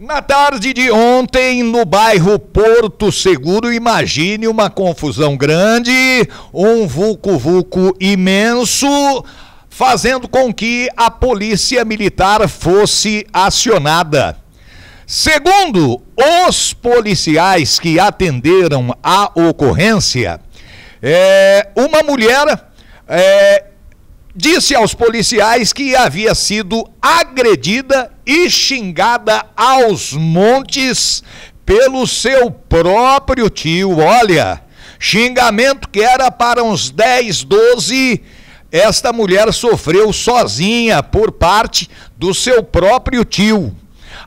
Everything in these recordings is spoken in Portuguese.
Na tarde de ontem, no bairro Porto Seguro, imagine uma confusão grande, um vulco-vulco imenso, fazendo com que a polícia militar fosse acionada. Segundo os policiais que atenderam a ocorrência, é, uma mulher é, disse aos policiais que havia sido agredida e xingada aos montes pelo seu próprio tio. Olha, xingamento que era para uns 10, 12 esta mulher sofreu sozinha por parte do seu próprio tio.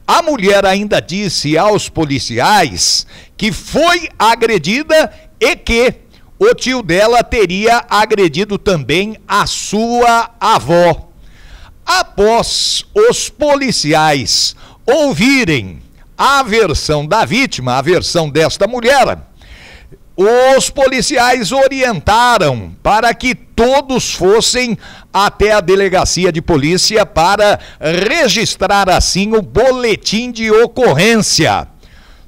A mulher ainda disse aos policiais que foi agredida e que o tio dela teria agredido também a sua avó. Após os policiais ouvirem a versão da vítima, a versão desta mulher, os policiais orientaram para que todos fossem até a delegacia de polícia para registrar assim o boletim de ocorrência.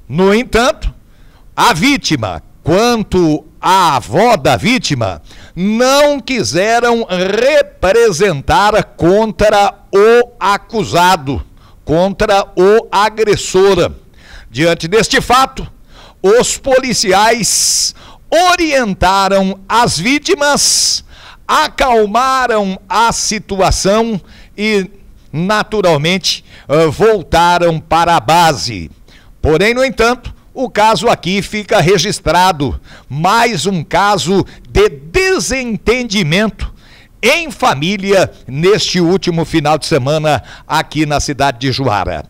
No entanto, a vítima, quanto a avó da vítima, não quiseram representar contra o acusado, contra o agressora. Diante deste fato, os policiais orientaram as vítimas, acalmaram a situação e, naturalmente, voltaram para a base. Porém, no entanto, o caso aqui fica registrado. Mais um caso de desentendimento em família neste último final de semana aqui na cidade de Juara.